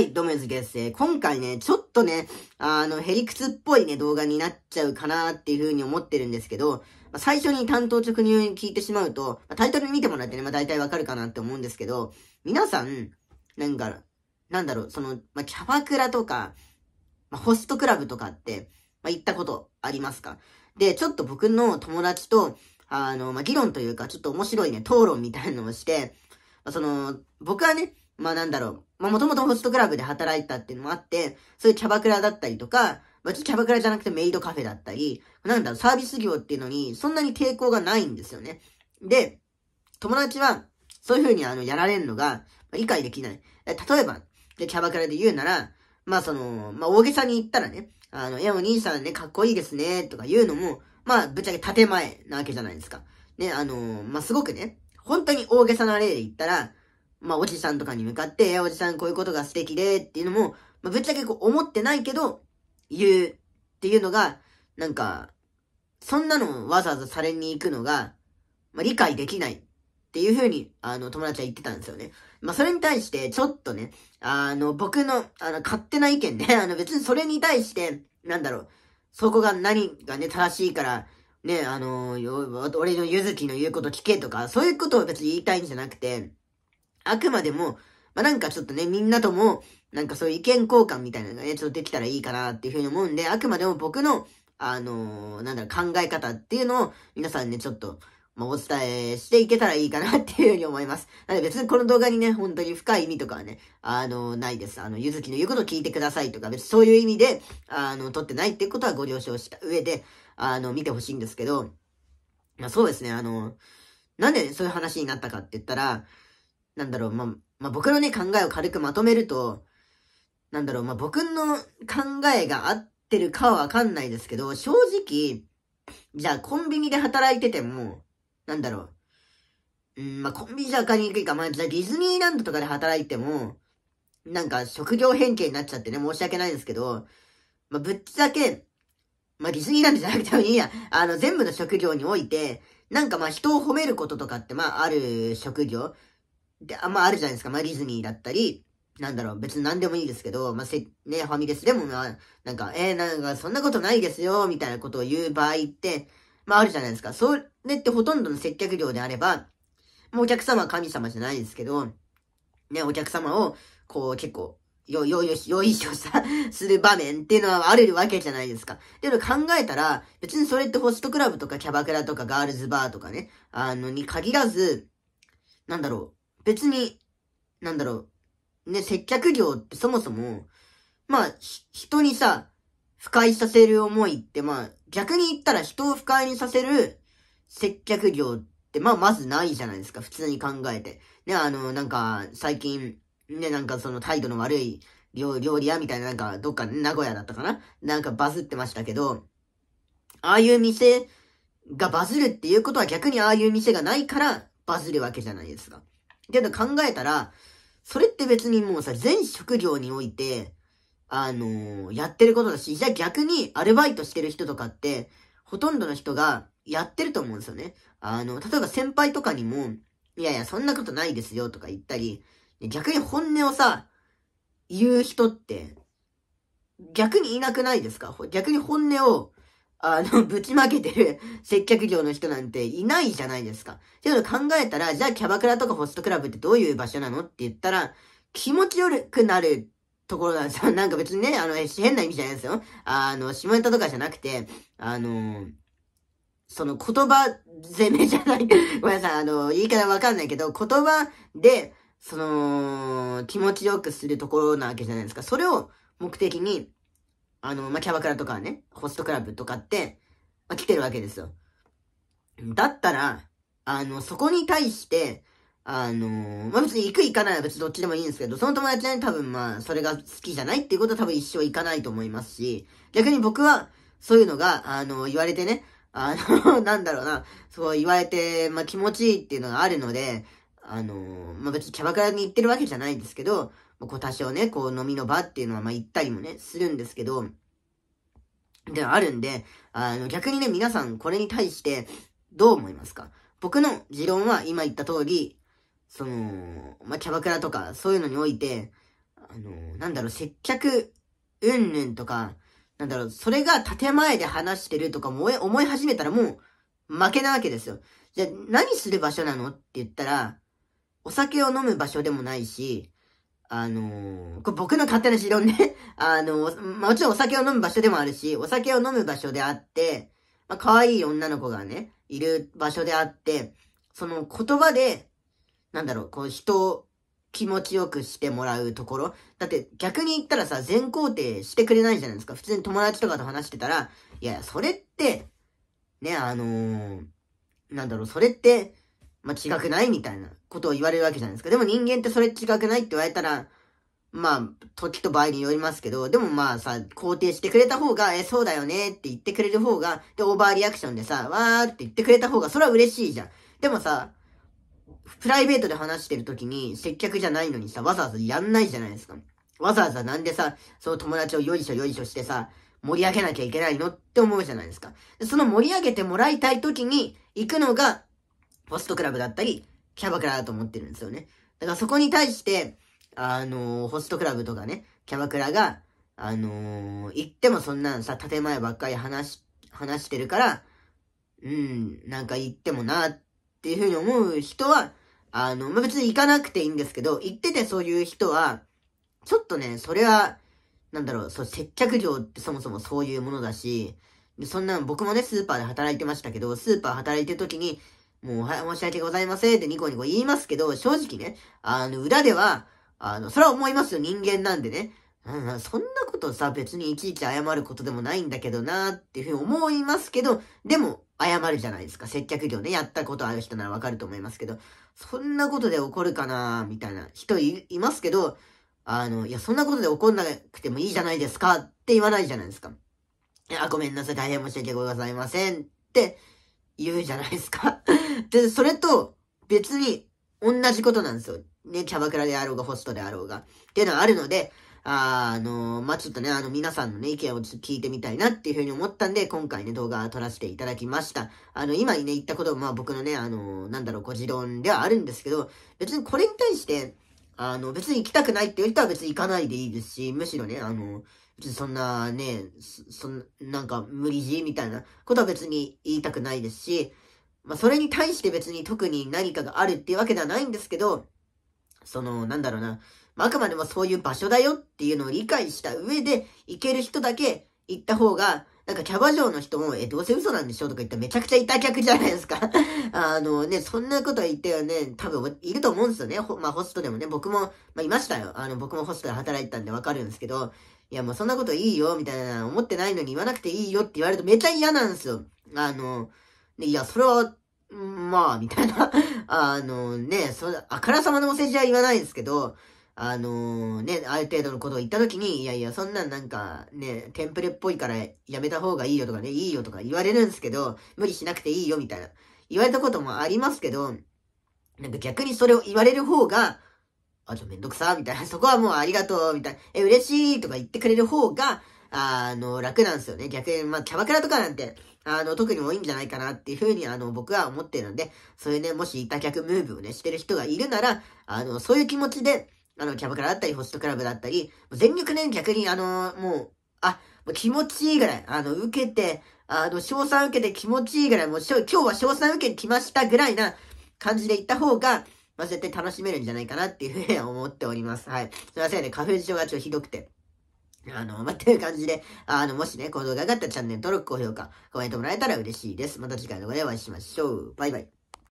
い、どうもゆずです。今回ね、ちょっとね、あの、ヘリクツっぽいね、動画になっちゃうかなっていうふうに思ってるんですけど、まあ、最初に担当直入に聞いてしまうと、まあ、タイトル見てもらってね、まあ、大体わかるかなって思うんですけど、皆さん、なんか、なんだろう、その、まあ、キャバクラとか、まあ、ホストクラブとかって、まあ、行ったことありますかで、ちょっと僕の友達と、あの、まあ、議論というか、ちょっと面白いね、討論みたいなのをして、まあ、その、僕はね、まあなんだろう、まあもともとホストクラブで働いたっていうのもあって、そういうキャバクラだったりとか、まあキャバクラじゃなくてメイドカフェだったり、なんだろう、サービス業っていうのにそんなに抵抗がないんですよね。で、友達はそういう風にあの、やられるのが理解できない。例えば、で、キャバクラで言うなら、まあその、まあ大げさに言ったらね、あの、いやお兄さんね、かっこいいですね、とか言うのも、まあぶっちゃけ建前なわけじゃないですか。ね、あの、まあすごくね、本当に大げさな例で言ったら、まあ、おじさんとかに向かって、おじさんこういうことが素敵で、っていうのも、まあ、ぶっちゃけこう思ってないけど、言うっていうのが、なんか、そんなのわざわざされに行くのが、まあ、理解できないっていうふうに、あの、友達は言ってたんですよね。まあ、それに対して、ちょっとね、あの、僕の、あの、勝手な意見で、あの、別にそれに対して、なんだろう、そこが何がね、正しいから、ね、あの、俺のゆずきの言うこと聞けとか、そういうことを別に言いたいんじゃなくて、あくまでも、まあ、なんかちょっとね、みんなとも、なんかそういう意見交換みたいなのがね、ちょっとできたらいいかなっていうふうに思うんで、あくまでも僕の、あのー、なんだろう、考え方っていうのを、皆さんね、ちょっと、まあ、お伝えしていけたらいいかなっていうふうに思います。なので別にこの動画にね、本当に深い意味とかはね、あの、ないです。あの、ゆずきの言うことを聞いてくださいとか、別にそういう意味で、あの、撮ってないっていうことはご了承した上で、あの、見てほしいんですけど、まあ、そうですね、あの、なんで、ね、そういう話になったかって言ったら、なんだろう、まあ、まあ、僕のね、考えを軽くまとめると、なんだろう、まあ、僕の考えが合ってるかはわかんないですけど、正直、じゃあコンビニで働いてても、なんだろう、うん、まあ、コンビニじゃ分かりにくいか、まあ、じゃあディズニーランドとかで働いても、なんか職業変形になっちゃってね、申し訳ないですけど、まあ、ぶっちゃけ、まあ、ディズニーランドじゃなくてもいいや、あの、全部の職業において、なんかま人を褒めることとかってまあある職業。で、あんまあるじゃないですか。まあ、ディズニーだったり、なんだろう、別に何でもいいですけど、まあ、せ、ね、ファミレスでも、まあ、なんか、えー、なんか、そんなことないですよ、みたいなことを言う場合って、まあ、あるじゃないですか。それってほとんどの接客業であれば、もうお客様は神様じゃないですけど、ね、お客様を、こう、結構、よ、よ、よ、よいしょさ、する場面っていうのはあるわけじゃないですか。でて考えたら、別にそれってホストクラブとかキャバクラとかガールズバーとかね、あの、に限らず、なんだろう、別に、なんだろう、ね、接客業ってそもそも、まあ、人にさ、不快させる思いって、まあ、逆に言ったら人を不快にさせる接客業って、まあ、まずないじゃないですか、普通に考えて。ね、あの、なんか、最近、ね、なんかその態度の悪い料理屋みたいな、なんか、どっか名古屋だったかななんかバズってましたけど、ああいう店がバズるっていうことは逆にああいう店がないからバズるわけじゃないですか。けど考えたら、それって別にもうさ、全職業において、あのー、やってることだし、じゃあ逆にアルバイトしてる人とかって、ほとんどの人がやってると思うんですよね。あの、例えば先輩とかにも、いやいや、そんなことないですよとか言ったり、逆に本音をさ、言う人って、逆にいなくないですか逆に本音をあの、ぶちまけてる接客業の人なんていないじゃないですか。っていう考えたら、じゃあキャバクラとかホストクラブってどういう場所なのって言ったら、気持ちよくなるところなんですよ。なんか別にね、あの、変な意味じゃないですよ。あの、下ネタとかじゃなくて、あの、その言葉攻めじゃない。ごめんなさい、あの、言い方わかんないけど、言葉で、その、気持ちよくするところなわけじゃないですか。それを目的に、あの、まあ、キャバクラとかね、ホストクラブとかって、まあ、来てるわけですよ。だったら、あの、そこに対して、あのまあ、別に行く行かないは別にどっちでもいいんですけど、その友達はね、多分まあ、それが好きじゃないっていうことは多分一生行かないと思いますし、逆に僕は、そういうのが、あの言われてね、あの、なんだろうな、そう言われて、まあ、気持ちいいっていうのがあるので、あのまあ、別にキャバクラに行ってるわけじゃないんですけど、こう多少ね、こう飲みの場っていうのはまあ行ったりもね、するんですけど、ではあるんで、あの逆にね、皆さんこれに対してどう思いますか僕の持論は今言った通り、その、まあ、キャバクラとかそういうのにおいて、あの、なんだろう、接客、うんぬんとか、なんだろう、それが建前で話してるとか思い、思い始めたらもう負けなわけですよ。じゃあ何する場所なのって言ったら、お酒を飲む場所でもないし、あのー、これ僕の勝手な指導ね。あのー、もちろんお酒を飲む場所でもあるし、お酒を飲む場所であって、まあ、可愛い女の子がね、いる場所であって、その言葉で、なんだろう、こう人を気持ちよくしてもらうところ。だって逆に言ったらさ、全肯定してくれないじゃないですか。普通に友達とかと話してたら、いや、それって、ね、あのー、なんだろう、それって、まあ、違くないみたいなことを言われるわけじゃないですか。でも人間ってそれ違くないって言われたら、まあ、時と場合によりますけど、でもまあさ、肯定してくれた方が、え、そうだよねって言ってくれる方が、で、オーバーリアクションでさ、わーって言ってくれた方が、それは嬉しいじゃん。でもさ、プライベートで話してる時に、接客じゃないのにさ、わざわざやんないじゃないですか。わざわざなんでさ、その友達をよいしょよいしょしてさ、盛り上げなきゃいけないのって思うじゃないですか。その盛り上げてもらいたい時に行くのがホストクラブだったり、キャバクラだと思ってるんですよね。だからそこに対して、あのー、ホストクラブとかね、キャバクラが、あのー、行ってもそんなんさ、建前ばっかり話、話してるから、うん、なんか行ってもな、っていうふうに思う人は、あの、まあ、別に行かなくていいんですけど、行っててそういう人は、ちょっとね、それは、なんだろう、そう、接客業ってそもそもそういうものだし、そんな僕もね、スーパーで働いてましたけど、スーパー働いてる時に、もう、はい、申し訳ございませんってニコニコ言いますけど、正直ね、あの、裏では、あの、それは思いますよ、人間なんでね。うん、そんなことさ、別にいちいち謝ることでもないんだけどなっていうふうに思いますけど、でも、謝るじゃないですか。接客業ね、やったことある人ならわかると思いますけど、そんなことで怒るかなみたいな人いますけど、あの、いや、そんなことで怒んなくてもいいじゃないですかって言わないじゃないですか。いや、ごめんなさい、大変申し訳ございませんって言うじゃないですかで、それと別に同じことなんですよ。ね、キャバクラであろうが、ホストであろうが。っていうのはあるので、あのまあ、ちょっとね、あの、皆さんのね、意見を聞いてみたいなっていうふうに思ったんで、今回ね、動画撮らせていただきました。あの、今にね、言ったことも、まあ、僕のね、あのなんだろう、ご持論ではあるんですけど、別にこれに対して、あの、別に行きたくないっていう人は別に行かないでいいですし、むしろね、あの、そんなね、そんなんか無理強いみたいなことは別に言いたくないですし、まあそれに対して別に特に何かがあるっていうわけではないんですけど、その、なんだろうな、あ、あくまでもそういう場所だよっていうのを理解した上で、行ける人だけ行った方が、なんかキャバ嬢の人も、え、どうせ嘘なんでしょとか言ったらめちゃくちゃいた客じゃないですか あのね、そんなこと言ってはね、多分いると思うんですよね。まあホストでもね、僕も、まあいましたよ。あの、僕もホストで働いてたんでわかるんですけど、いやもうそんなこといいよ、みたいな、思ってないのに言わなくていいよって言われるとめちゃ嫌なんですよ。あの、ね、いや、それは、まあ、みたいな あのね、そあからさまのお世辞は言わないですけど、あのー、ね、ある程度のことを言った時に、いやいや、そんなんなんか、ね、テンプレっぽいからやめた方がいいよとかね、いいよとか言われるんですけど、無理しなくていいよみたいな。言われたこともありますけど、なんか逆にそれを言われる方が、あ、じゃめんどくさ、みたいな。そこはもうありがとう、みたいな。え、嬉しいとか言ってくれる方が、あの、楽なんですよね。逆に、まあ、キャバクラとかなんて、あの、特に多いんじゃないかなっていうふうに、あの、僕は思ってるので、そういうね、もしいた客ムーブをね、してる人がいるなら、あの、そういう気持ちで、あの、キャバクラだったり、ホストクラブだったり、全力ね、逆に、あの、もう、あ、もう気持ちいいぐらい、あの、受けて、あの、賞賛受けて気持ちいいぐらい、もう、今日は賞賛受けてきましたぐらいな感じで行った方が、まあ、絶対楽しめるんじゃないかなっていうふうに思っております。はい。すいませんね、花粉症がちょっとひどくて。あの、まっていう感じで、あの、もしね、この動画があったらチャンネル登録、高評価、コメントもらえたら嬉しいです。また次回の動画でお会いしましょう。バイバイ。